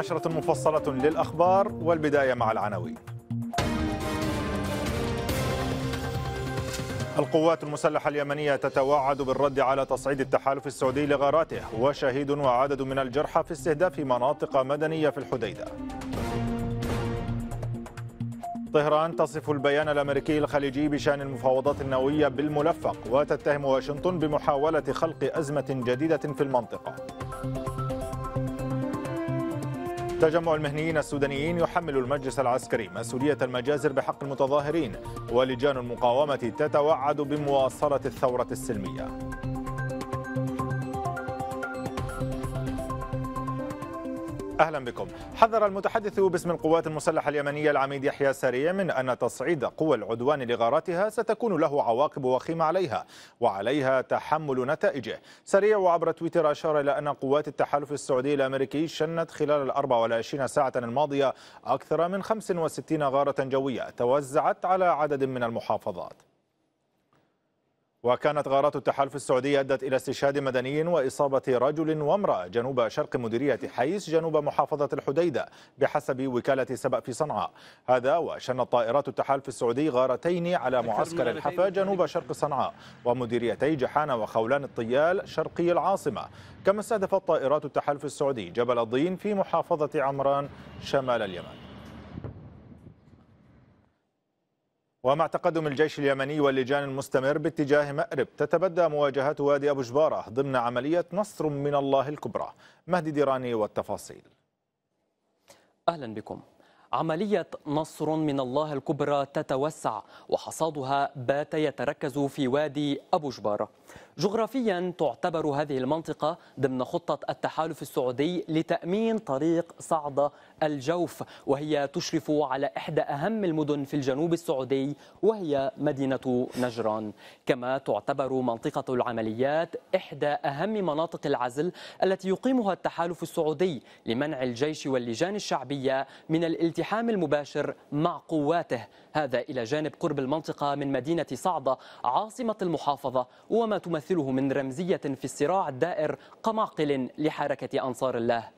نشرة مفصلة للأخبار والبداية مع العناوين القوات المسلحة اليمنية تتوعد بالرد على تصعيد التحالف السعودي لغاراته وشهيد وعدد من الجرحى في استهداف مناطق مدنية في الحديدة طهران تصف البيان الامريكي الخليجي بشان المفاوضات النوويه بالملفق وتتهم واشنطن بمحاوله خلق ازمه جديده في المنطقه تجمع المهنيين السودانيين يحمل المجلس العسكري مسؤولية المجازر بحق المتظاهرين ولجان المقاومة تتوعد بمواصلة الثورة السلمية أهلا بكم حذر المتحدث باسم القوات المسلحة اليمنية العميد يحيى سريع من أن تصعيد قوى العدوان لغاراتها ستكون له عواقب وخيمة عليها وعليها تحمل نتائجه سريع وعبر تويتر أشار إلى أن قوات التحالف السعودي الأمريكي شنت خلال ال 24 ساعة الماضية أكثر من 65 غارة جوية توزعت على عدد من المحافظات وكانت غارات التحالف السعودي أدت إلى استشهاد مدني وإصابة رجل وامرأة جنوب شرق مديرية حيس جنوب محافظة الحديدة بحسب وكالة سبأ في صنعاء هذا وشنت طائرات التحالف السعودي غارتين على معسكر الحفا جنوب شرق صنعاء ومديريتي جحانة وخولان الطيال شرقي العاصمة كما استهدفت طائرات التحالف السعودي جبل الضين في محافظة عمران شمال اليمن ومع تقدم الجيش اليمني واللجان المستمر باتجاه مأرب تتبدى مواجهات وادي أبو جبارة ضمن عملية نصر من الله الكبرى مهدي ديراني والتفاصيل أهلا بكم عملية نصر من الله الكبرى تتوسع وحصادها بات يتركز في وادي أبو جبارة جغرافيا تعتبر هذه المنطقة ضمن خطة التحالف السعودي لتأمين طريق صعدة الجوف وهي تشرف على إحدى أهم المدن في الجنوب السعودي وهي مدينة نجران كما تعتبر منطقة العمليات إحدى أهم مناطق العزل التي يقيمها التحالف السعودي لمنع الجيش واللجان الشعبية من الالتحام المباشر مع قواته هذا إلى جانب قرب المنطقة من مدينة صعدة عاصمة المحافظة وما تمثل يمثله من رمزية في الصراع الدائر قماقل لحركة أنصار الله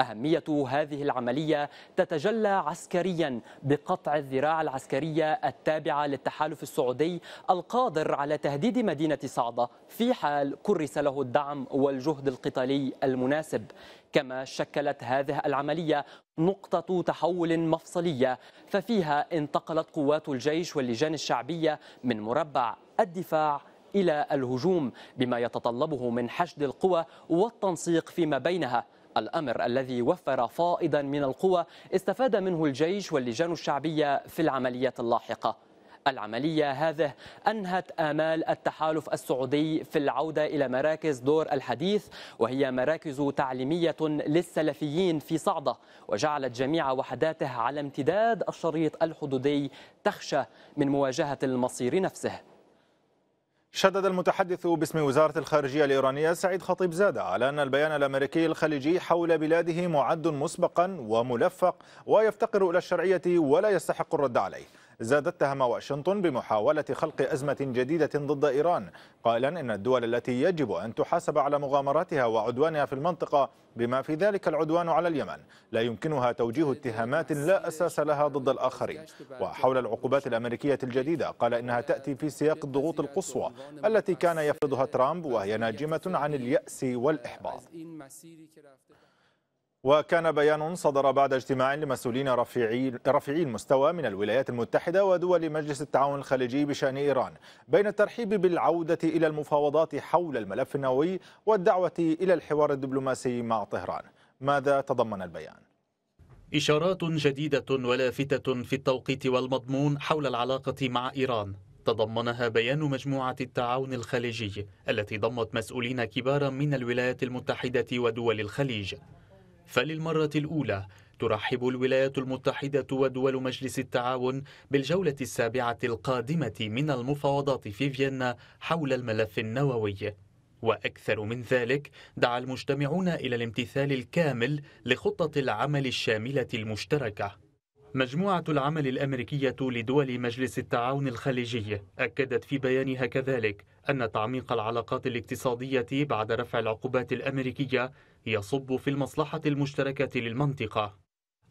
أهمية هذه العملية تتجلى عسكريا بقطع الذراع العسكرية التابعة للتحالف السعودي القادر على تهديد مدينة صعدة في حال كرس له الدعم والجهد القتالي المناسب كما شكلت هذه العملية نقطة تحول مفصلية ففيها انتقلت قوات الجيش واللجان الشعبية من مربع الدفاع إلى الهجوم بما يتطلبه من حشد القوى والتنسيق فيما بينها الأمر الذي وفر فائضا من القوى استفاد منه الجيش واللجان الشعبية في العمليات اللاحقة العملية هذه أنهت آمال التحالف السعودي في العودة إلى مراكز دور الحديث وهي مراكز تعليمية للسلفيين في صعدة وجعلت جميع وحداته على امتداد الشريط الحدودي تخشى من مواجهة المصير نفسه شدد المتحدث باسم وزارة الخارجية الإيرانية سعيد خطيب زادة على أن البيان الأمريكي الخليجي حول بلاده معد مسبقا وملفق ويفتقر إلى الشرعية ولا يستحق الرد عليه زاد اتهم واشنطن بمحاولة خلق أزمة جديدة ضد إيران قائلا إن الدول التي يجب أن تحاسب على مغامراتها وعدوانها في المنطقة بما في ذلك العدوان على اليمن لا يمكنها توجيه اتهامات لا أساس لها ضد الآخرين وحول العقوبات الأمريكية الجديدة قال إنها تأتي في سياق الضغوط القصوى التي كان يفرضها ترامب وهي ناجمة عن اليأس والإحباط وكان بيان صدر بعد اجتماع لمسؤولين رفيعي المستوى من الولايات المتحدة ودول مجلس التعاون الخليجي بشأن إيران بين الترحيب بالعودة إلى المفاوضات حول الملف النووي والدعوة إلى الحوار الدبلوماسي مع طهران ماذا تضمن البيان؟ إشارات جديدة ولافتة في التوقيت والمضمون حول العلاقة مع إيران تضمنها بيان مجموعة التعاون الخليجي التي ضمت مسؤولين كبارا من الولايات المتحدة ودول الخليج فللمرة الأولى ترحب الولايات المتحدة ودول مجلس التعاون بالجولة السابعة القادمة من المفاوضات في فيينا حول الملف النووي وأكثر من ذلك دعا المجتمعون إلى الامتثال الكامل لخطة العمل الشاملة المشتركة مجموعة العمل الأمريكية لدول مجلس التعاون الخليجي أكدت في بيانها كذلك أن تعميق العلاقات الاقتصادية بعد رفع العقوبات الأمريكية يصب في المصلحة المشتركة للمنطقة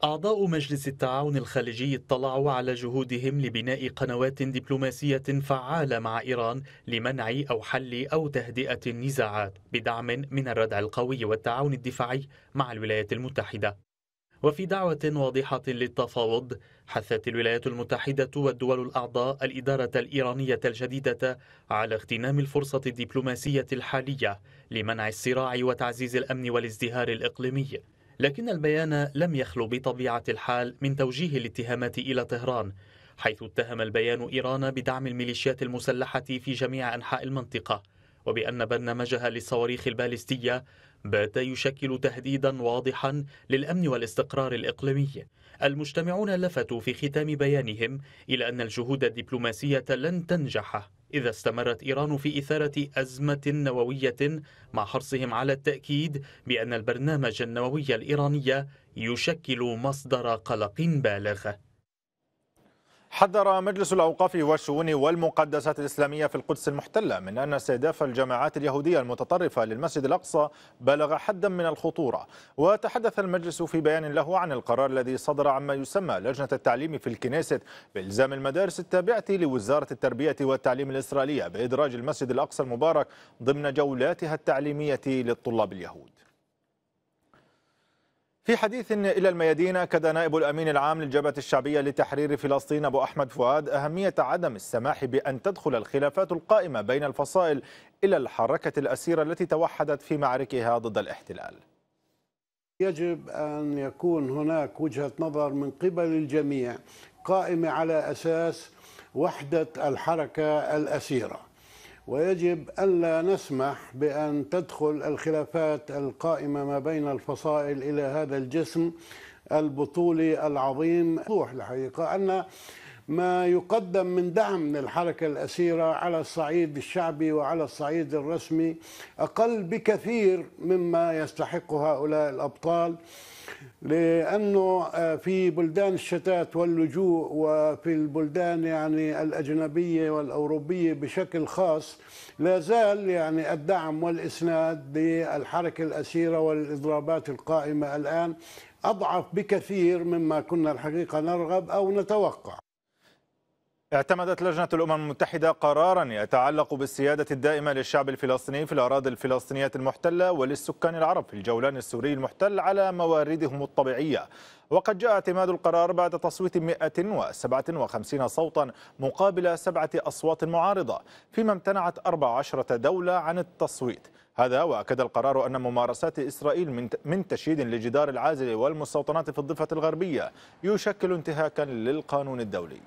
أعضاء مجلس التعاون الخليجي اطلعوا على جهودهم لبناء قنوات دبلوماسية فعالة مع إيران لمنع أو حل أو تهدئة النزاعات بدعم من الردع القوي والتعاون الدفاعي مع الولايات المتحدة وفي دعوة واضحة للتفاوض حثت الولايات المتحدة والدول الأعضاء الإدارة الإيرانية الجديدة على اغتنام الفرصة الدبلوماسية الحالية لمنع الصراع وتعزيز الأمن والازدهار الإقليمي لكن البيان لم يخلو بطبيعة الحال من توجيه الاتهامات إلى طهران حيث اتهم البيان إيران بدعم الميليشيات المسلحة في جميع أنحاء المنطقة وبأن برنامجها للصواريخ البالستية بات يشكل تهديدا واضحا للأمن والاستقرار الإقليمي المجتمعون لفتوا في ختام بيانهم إلى أن الجهود الدبلوماسية لن تنجح إذا استمرت إيران في إثارة أزمة نووية مع حرصهم على التأكيد بأن البرنامج النووي الإيراني يشكل مصدر قلق بالغ حذر مجلس الأوقاف والشؤون والمقدسات الإسلامية في القدس المحتلة من أن استهداف الجماعات اليهودية المتطرفة للمسجد الأقصى بلغ حدا من الخطورة وتحدث المجلس في بيان له عن القرار الذي صدر عما يسمى لجنة التعليم في الكنيسة بإلزام المدارس التابعة لوزارة التربية والتعليم الإسرائيلية بإدراج المسجد الأقصى المبارك ضمن جولاتها التعليمية للطلاب اليهود في حديث إلى الميادين أكد نائب الأمين العام للجبهة الشعبية لتحرير فلسطين أبو أحمد فؤاد أهمية عدم السماح بأن تدخل الخلافات القائمة بين الفصائل إلى الحركة الأسيرة التي توحدت في معركها ضد الاحتلال يجب أن يكون هناك وجهة نظر من قبل الجميع قائمة على أساس وحدة الحركة الأسيرة ويجب ألا نسمح بأن تدخل الخلافات القائمة ما بين الفصائل إلى هذا الجسم البطولي العظيم الحقيقة أن ما يقدم من دعم للحركة الأسيرة على الصعيد الشعبي وعلى الصعيد الرسمي أقل بكثير مما يستحق هؤلاء الأبطال لأنه آه، في بلدان الشتات واللجوء وفي البلدان يعني الأجنبية والأوروبية بشكل خاص لا زال يعني الدعم والإسناد للحركة الأسيرة والإضرابات القائمة الآن أضعف بكثير مما كنا الحقيقة نرغب أو نتوقع اعتمدت لجنة الأمم المتحدة قرارا يتعلق بالسيادة الدائمة للشعب الفلسطيني في الأراضي الفلسطينية المحتلة وللسكان العرب في الجولان السوري المحتل على مواردهم الطبيعية وقد جاء اعتماد القرار بعد تصويت 157 صوتا مقابل سبعة أصوات معارضة فيما امتنعت 14 دولة عن التصويت هذا وأكد القرار أن ممارسات إسرائيل من تشييد لجدار العازل والمستوطنات في الضفة الغربية يشكل انتهاكا للقانون الدولي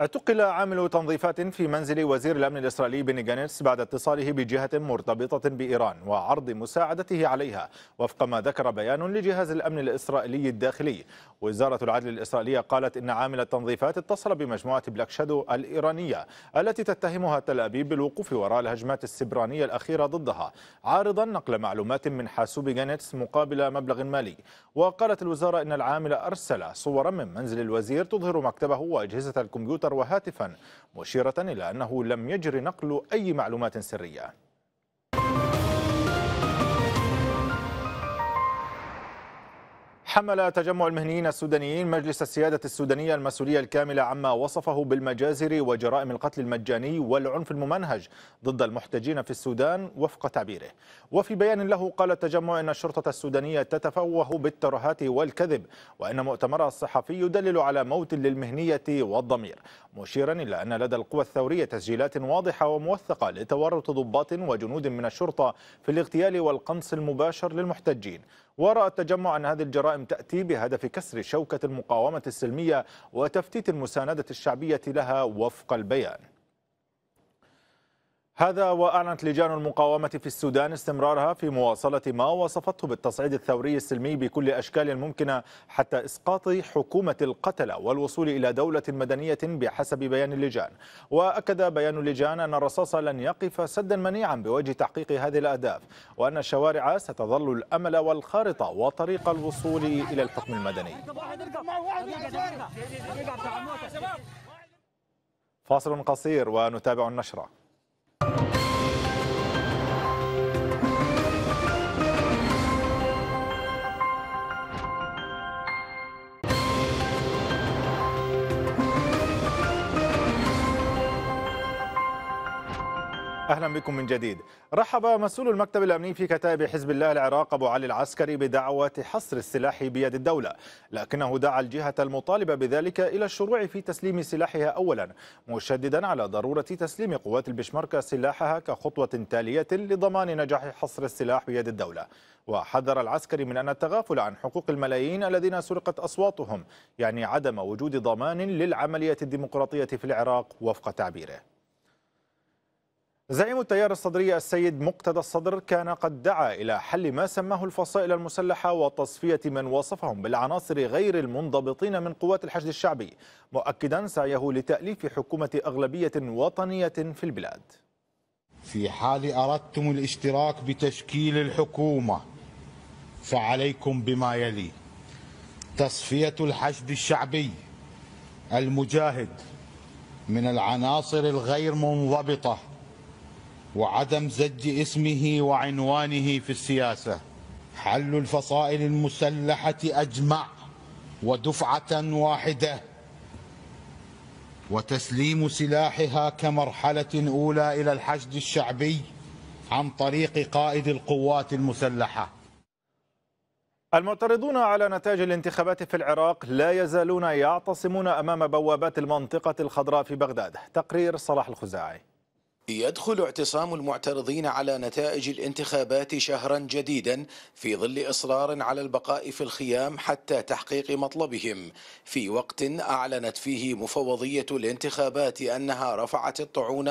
اعتقل عامل تنظيفات في منزل وزير الامن الاسرائيلي بني جانيتس بعد اتصاله بجهه مرتبطه بايران وعرض مساعدته عليها وفق ما ذكر بيان لجهاز الامن الاسرائيلي الداخلي. وزاره العدل الاسرائيليه قالت ان عامل التنظيفات اتصل بمجموعه بلاك شادو الايرانيه التي تتهمها تل ابيب بالوقوف وراء الهجمات السبرانيه الاخيره ضدها، عارضا نقل معلومات من حاسوب جانيتس مقابل مبلغ مالي. وقالت الوزاره ان العامل ارسل صورا من منزل الوزير تظهر مكتبه واجهزه الكمبيوتر تويتر وهاتفا مشيرة إلى أنه لم يجر نقل أي معلومات سرية حمل تجمع المهنيين السودانيين مجلس السيادة السودانية المسؤولية الكاملة عما وصفه بالمجازر وجرائم القتل المجاني والعنف الممنهج ضد المحتجين في السودان وفق تعبيره وفي بيان له قال التجمع أن الشرطة السودانية تتفوه بالترهات والكذب وأن مؤتمرها الصحفي يدلل على موت للمهنية والضمير مشيرا إلى أن لدى القوى الثورية تسجيلات واضحة وموثقة لتورط ضباط وجنود من الشرطة في الاغتيال والقنص المباشر للمحتجين ورأى التجمع أن هذه الجرائم تأتي بهدف كسر شوكة المقاومة السلمية وتفتيت المساندة الشعبية لها وفق البيان هذا وأعلنت لجان المقاومة في السودان استمرارها في مواصلة ما وصفته بالتصعيد الثوري السلمي بكل أشكال ممكنة حتى إسقاط حكومة القتلة والوصول إلى دولة مدنية بحسب بيان اللجان وأكد بيان اللجان أن الرصاص لن يقف سدا منيعا بوجه تحقيق هذه الأهداف وأن الشوارع ستظل الأمل والخارطة وطريق الوصول إلى الحكم المدني فاصل قصير ونتابع النشره اهلا بكم من جديد. رحب مسؤول المكتب الامني في كتائب حزب الله العراق ابو علي العسكري بدعوه حصر السلاح بيد الدوله، لكنه دعا الجهه المطالبه بذلك الى الشروع في تسليم سلاحها اولا، مشددا على ضروره تسليم قوات البشمركه سلاحها كخطوه تاليه لضمان نجاح حصر السلاح بيد الدوله. وحذر العسكري من ان التغافل عن حقوق الملايين الذين سرقت اصواتهم، يعني عدم وجود ضمان للعمليه الديمقراطيه في العراق وفق تعبيره. زعيم التيار الصدري السيد مقتدى الصدر كان قد دعا إلى حل ما سماه الفصائل المسلحة وتصفية من وصفهم بالعناصر غير المنضبطين من قوات الحشد الشعبي مؤكدا سعيه لتأليف حكومة أغلبية وطنية في البلاد في حال أردتم الاشتراك بتشكيل الحكومة فعليكم بما يلي تصفية الحشد الشعبي المجاهد من العناصر الغير منضبطه وعدم زج اسمه وعنوانه في السياسة حل الفصائل المسلحة أجمع ودفعة واحدة وتسليم سلاحها كمرحلة أولى إلى الحشد الشعبي عن طريق قائد القوات المسلحة المعترضون على نتائج الانتخابات في العراق لا يزالون يعتصمون أمام بوابات المنطقة الخضراء في بغداد تقرير صلاح الخزاعي يدخل اعتصام المعترضين على نتائج الانتخابات شهرا جديدا في ظل اصرار على البقاء في الخيام حتى تحقيق مطلبهم في وقت اعلنت فيه مفوضيه الانتخابات انها رفعت الطعون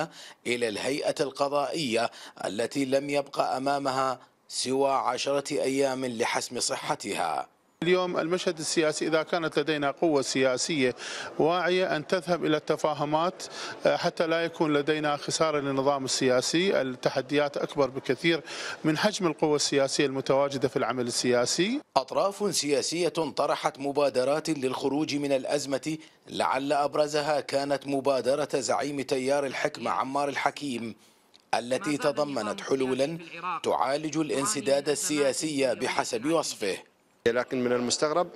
الى الهيئه القضائيه التي لم يبقى امامها سوى عشره ايام لحسم صحتها اليوم المشهد السياسي إذا كانت لدينا قوة سياسية واعية أن تذهب إلى التفاهمات آه، حتى لا يكون لدينا خسارة للنظام السياسي التحديات أكبر بكثير من حجم القوة السياسية المتواجدة في العمل السياسي أطراف سياسية طرحت مبادرات للخروج من الأزمة لعل أبرزها كانت مبادرة زعيم تيار الحكمة عمار الحكيم التي تضمنت حلولا تعالج الانسداد السياسي بحسب وصفه لكن من المستغرب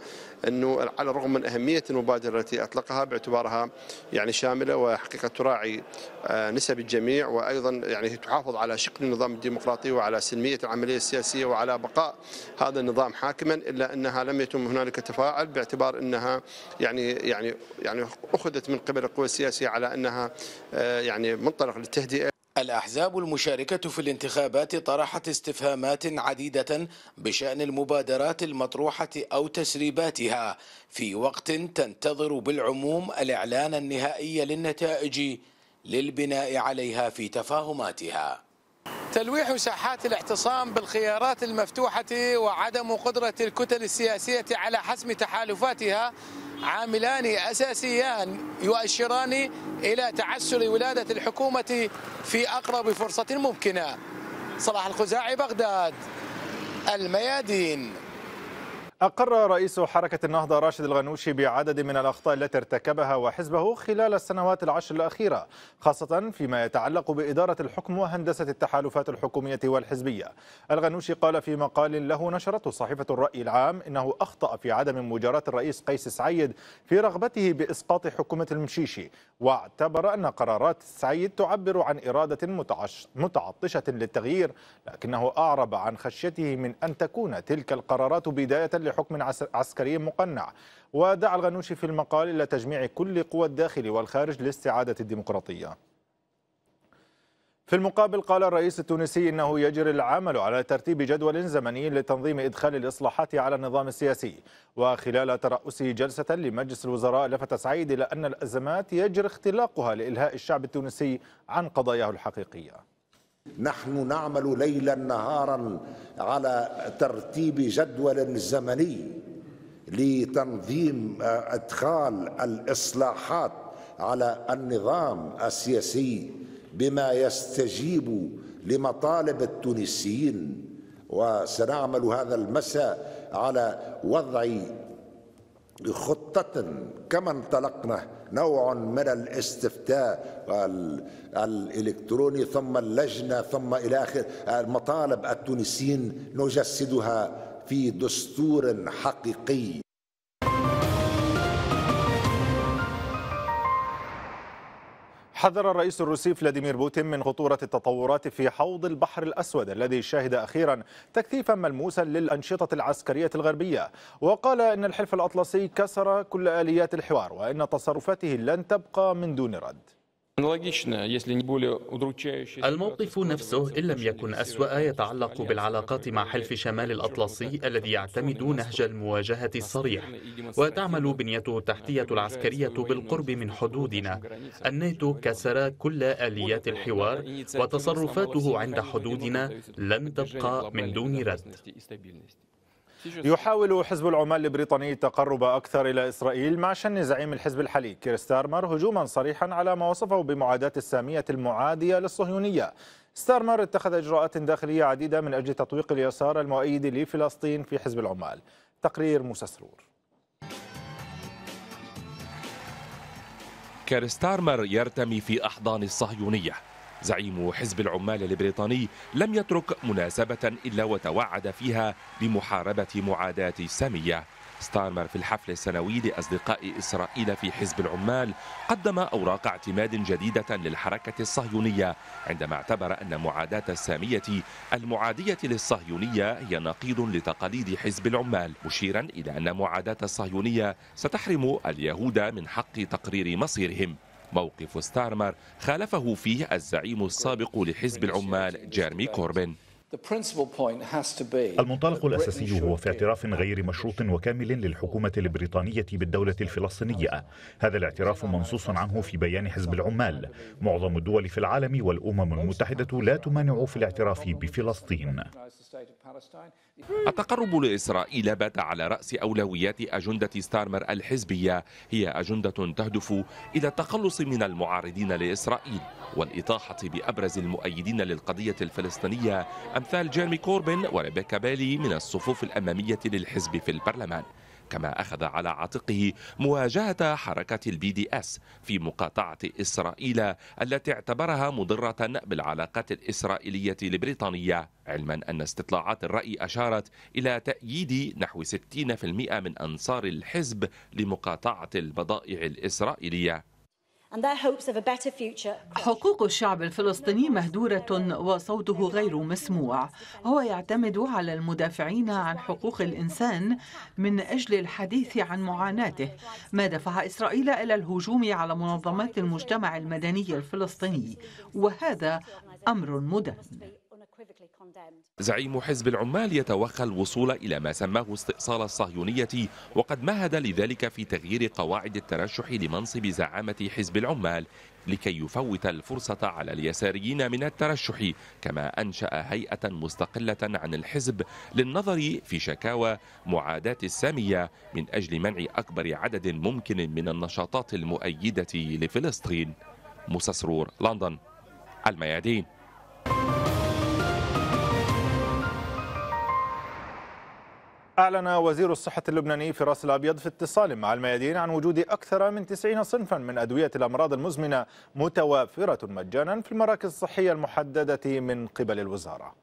انه على الرغم من اهميه المبادره التي اطلقها باعتبارها يعني شامله وحقيقه تراعي آه، نسب الجميع وايضا يعني تحافظ على شكل النظام الديمقراطي وعلى سلميه العمليه السياسيه وعلى بقاء هذا النظام حاكما الا انها لم يتم هنالك تفاعل باعتبار انها يعني يعني يعني اخذت من قبل القوى السياسيه على انها آه، يعني منطلق للتهدئه الأحزاب المشاركة في الانتخابات طرحت استفهامات عديدة بشأن المبادرات المطروحة أو تسريباتها في وقت تنتظر بالعموم الإعلان النهائي للنتائج للبناء عليها في تفاهماتها تلويح ساحات الاعتصام بالخيارات المفتوحة وعدم قدرة الكتل السياسية على حسم تحالفاتها عاملان أساسيان يؤشران إلى تعسر ولادة الحكومة في أقرب فرصة ممكنة صلاح الخزاعي بغداد الميادين أقر رئيس حركة النهضة راشد الغنوشي بعدد من الأخطاء التي ارتكبها وحزبه خلال السنوات العشر الأخيرة خاصة فيما يتعلق بإدارة الحكم وهندسة التحالفات الحكومية والحزبية الغنوشي قال في مقال له نشرته صحيفة الرأي العام إنه أخطأ في عدم مجاراة الرئيس قيس سعيد في رغبته بإسقاط حكومة المشيشي واعتبر أن قرارات سعيد تعبر عن إرادة متعطشة للتغيير لكنه أعرب عن خشيته من أن تكون تلك القرارات بداية لحكم عسكري مقنع ودعا الغنوشي في المقال إلى تجميع كل قوى الداخل والخارج لاستعادة الديمقراطية في المقابل قال الرئيس التونسي انه يجري العمل على ترتيب جدول زمني لتنظيم ادخال الاصلاحات على النظام السياسي وخلال ترأسه جلسه لمجلس الوزراء لفت سعيد الى ان الازمات يجري اختلاقها لالهاء الشعب التونسي عن قضاياه الحقيقيه نحن نعمل ليلا نهارا على ترتيب جدول زمني لتنظيم آه، ادخال الاصلاحات على النظام السياسي بما يستجيب لمطالب التونسيين وسنعمل هذا المساء على وضع خطة كما انطلقنا نوع من الاستفتاء الإلكتروني ثم اللجنة ثم إلى آخر مطالب التونسيين نجسدها في دستور حقيقي حذر الرئيس الروسي فلاديمير بوتين من خطورة التطورات في حوض البحر الأسود الذي شهد أخيرا تكثيفا ملموسا للأنشطة العسكرية الغربية وقال إن الحلف الأطلسي كسر كل آليات الحوار وإن تصرفاته لن تبقى من دون رد الموقف نفسه إن لم يكن أسوأ يتعلق آية بالعلاقات مع حلف شمال الأطلسي الذي يعتمد نهج المواجهة الصريح وتعمل بنيته التحتية العسكرية بالقرب من حدودنا الناتو كسر كل آليات الحوار وتصرفاته عند حدودنا لن تبقى من دون رد يحاول حزب العمال البريطاني التقرب أكثر إلى إسرائيل مع شن زعيم الحزب الحالي كير ستارمر هجوما صريحا على ما وصفه بمعاداة السامية المعادية للصهيونية ستارمر اتخذ إجراءات داخلية عديدة من أجل تطويق اليسار المؤيد لفلسطين في حزب العمال تقرير موسى سرور كير ستارمر يرتمي في أحضان الصهيونية زعيم حزب العمال البريطاني لم يترك مناسبة إلا وتوعد فيها بمحاربة معاداة السامية ستارمر في الحفل السنوي لأصدقاء إسرائيل في حزب العمال قدم أوراق اعتماد جديدة للحركة الصهيونية عندما اعتبر أن معاداة السامية المعادية للصهيونية هي نقيض لتقاليد حزب العمال مشيرا إلى أن معاداة الصهيونية ستحرم اليهود من حق تقرير مصيرهم موقف ستارمر خالفه فيه الزعيم السابق لحزب العمال جيرمي كوربين المنطلق الأساسي هو في اعتراف غير مشروط وكامل للحكومة البريطانية بالدولة الفلسطينية هذا الاعتراف منصوص عنه في بيان حزب العمال معظم الدول في العالم والأمم المتحدة لا تمانع في الاعتراف بفلسطين التقرب لإسرائيل بات على رأس أولويات أجندة ستارمر الحزبية هي أجندة تهدف إلى التخلص من المعارضين لإسرائيل والإطاحة بأبرز المؤيدين للقضية الفلسطينية أمثال جيرمي كوربين وريبيكا بالي من الصفوف الأمامية للحزب في البرلمان كما أخذ على عاتقه مواجهة حركة البي دي أس في مقاطعة إسرائيل التي اعتبرها مضرة بالعلاقات الإسرائيلية البريطانية علما أن استطلاعات الرأي أشارت إلى تأييد نحو 60% من أنصار الحزب لمقاطعة البضائع الإسرائيلية حقوق الشعب الفلسطيني مهدورة وصوته غير مسموع هو يعتمد على المدافعين عن حقوق الإنسان من أجل الحديث عن معاناته ما دفع إسرائيل إلى الهجوم على منظمات المجتمع المدني الفلسطيني وهذا أمر مدن زعيم حزب العمال يتوخى الوصول إلى ما سماه استئصال الصهيونية وقد مهد لذلك في تغيير قواعد الترشح لمنصب زعامة حزب العمال لكي يفوت الفرصة على اليساريين من الترشح كما أنشأ هيئة مستقلة عن الحزب للنظر في شكاوى معاداة السامية من أجل منع أكبر عدد ممكن من النشاطات المؤيدة لفلسطين مسسرور لندن الميادين أعلن وزير الصحة اللبناني فراس الأبيض في اتصال مع الميادين عن وجود أكثر من 90 صنفا من أدوية الأمراض المزمنة متوافرة مجانا في المراكز الصحية المحددة من قبل الوزارة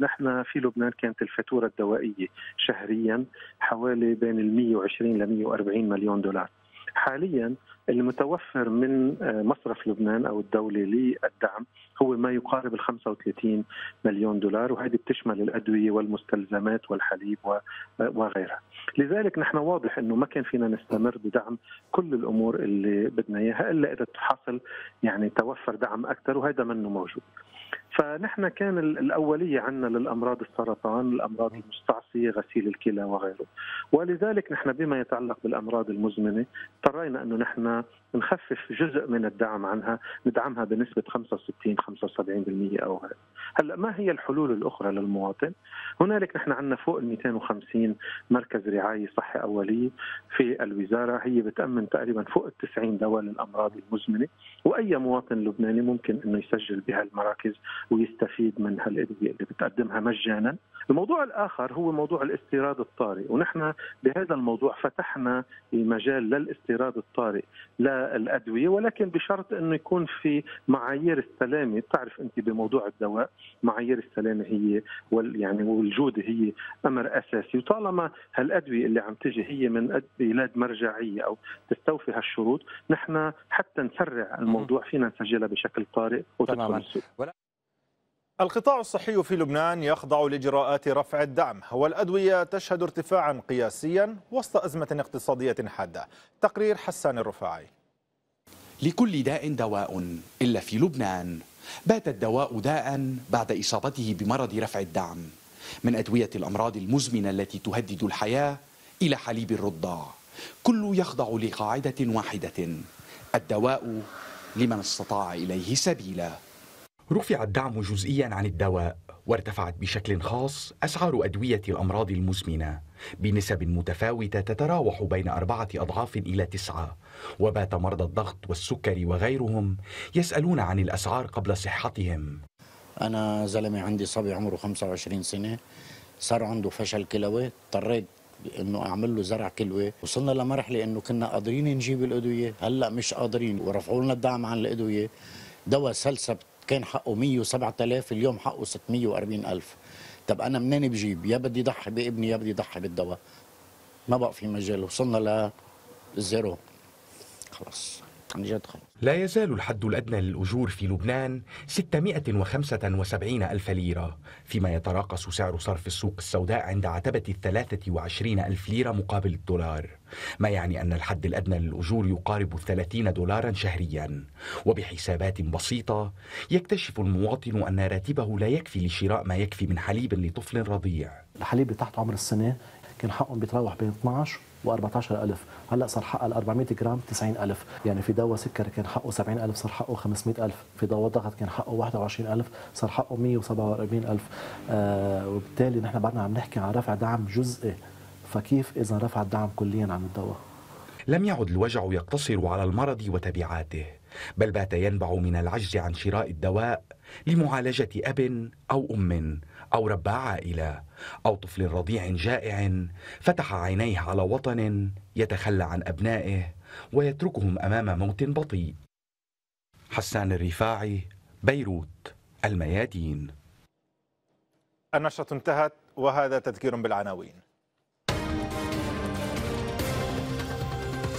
نحن في لبنان كانت الفاتوره الدوائيه شهريا حوالي بين ال 120 ل 140 مليون دولار حاليا المتوفر من آه، مصرف لبنان او الدوله للدعم هو ما يقارب ال 35 مليون دولار وهذه بتشمل الادويه والمستلزمات والحليب آه، وغيرها. لذلك نحن واضح انه ما كان فينا نستمر بدعم كل الامور اللي بدنا اياها الا اذا تحصل يعني توفر دعم اكثر وهذا منه موجود. فنحن كان الأولية عندنا للأمراض السرطان الأمراض المستعصية غسيل الكلى وغيره ولذلك نحن بما يتعلق بالأمراض المزمنة اضطرينا أنه نحن نخفف جزء من الدعم عنها ندعمها بنسبة 65 75% أو هذا هلا ما هي الحلول الأخرى للمواطن؟ هنالك نحن عندنا فوق ال 250 مركز رعاية صحي أولية في الوزارة هي بتأمن تقريبا فوق ال 90 دواء للأمراض المزمنة وأي مواطن لبناني ممكن أنه يسجل بهالمراكز ويستفيد من هالادويه اللي بتقدمها مجانا. الموضوع الاخر هو موضوع الاستيراد الطارئ، ونحن بهذا الموضوع فتحنا مجال للاستيراد الطارئ للادويه ولكن بشرط انه يكون في معايير السلامه، بتعرف انت بموضوع الدواء معايير السلامه هي وال يعني والجوده هي امر اساسي، وطالما هالادويه اللي عم تجي هي من بلاد مرجعيه او تستوفي هالشروط، نحن حتى نسرع الموضوع فينا نسجلها بشكل طارئ وتدخل السوق. القطاع الصحي في لبنان يخضع لاجراءات رفع الدعم والادويه تشهد ارتفاعا قياسيا وسط ازمه اقتصاديه حاده. تقرير حسان الرفاعي. لكل داء دواء الا في لبنان. بات الدواء داء بعد اصابته بمرض رفع الدعم. من ادويه الامراض المزمنه التي تهدد الحياه الى حليب الرضاع. كل يخضع لقاعده واحده الدواء لمن استطاع اليه سبيلا. رفع الدعم جزئيا عن الدواء وارتفعت بشكل خاص أسعار أدوية الأمراض المزمنة بنسب متفاوتة تتراوح بين أربعة أضعاف إلى تسعة وبات مرضى الضغط والسكري وغيرهم يسألون عن الأسعار قبل صحتهم أنا زلمة عندي صبي عمره 25 سنة صار عنده فشل كلوي اضطريت انه اعمل له زرع كلوي وصلنا لمرحله انه كنا قادرين نجيب الادويه هلا مش قادرين ورفعوا لنا الدعم عن الادويه دواء سلسبت كان حقه 107000 اليوم حقه 640000 طب انا منين بجيب يا بدي ضحي بابني يا بدي ضحي بالدواء ما بقى في مجال وصلنا للزيرو خلاص لا يزال الحد الأدنى للأجور في لبنان 675 ألف ليرة فيما يتراقص سعر صرف السوق السوداء عند عتبة 23 ألف ليرة مقابل الدولار ما يعني أن الحد الأدنى للأجور يقارب 30 دولارا شهريا وبحسابات بسيطة يكتشف المواطن أن راتبه لا يكفي لشراء ما يكفي من حليب لطفل رضيع الحليب تحت عمر السنة كان حقهم بيتراوح بين 12 و14000 هلا صار حقها ال 400 جرام 90000 يعني في دواء سكر كان حقه 70000 صار حقه 500000 في دواء ضغط كان حقه 21000 صار حقه 147000 آه وبالتالي نحن بعدنا عم نحكي عن رفع دعم جزئي فكيف اذا رفع الدعم كليا عن الدواء لم يعد الوجع يقتصر على المرض وتبعاته بل بات ينبع من العجز عن شراء الدواء لمعالجه اب او ام او رب عائله او طفل رضيع جائع فتح عينيه على وطن يتخلى عن ابنائه ويتركهم امام موت بطيء حسان الرفاعي بيروت الميادين النشرة انتهت وهذا تذكير بالعناوين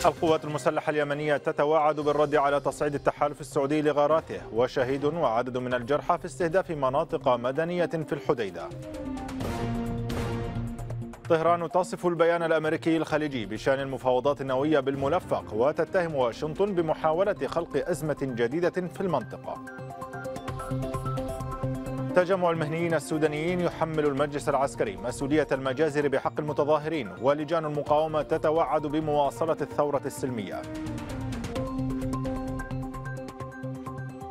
القوات المسلحة اليمنية تتواعد بالرد على تصعيد التحالف السعودي لغاراته وشهيد وعدد من الجرحى في استهداف مناطق مدنية في الحديدة طهران تصف البيان الامريكي الخليجي بشان المفاوضات النوويه بالملفق وتتهم واشنطن بمحاوله خلق ازمه جديده في المنطقه. تجمع المهنيين السودانيين يحمل المجلس العسكري مسؤوليه المجازر بحق المتظاهرين ولجان المقاومه تتوعد بمواصله الثوره السلميه.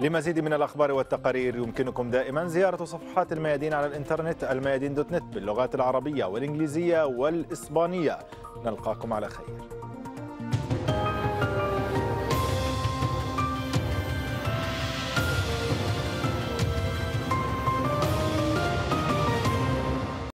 لمزيد من الأخبار والتقارير يمكنكم دائما زيارة صفحات الميادين على الإنترنت الميادين دوت نت باللغات العربية والإنجليزية والإسبانية نلقاكم على خير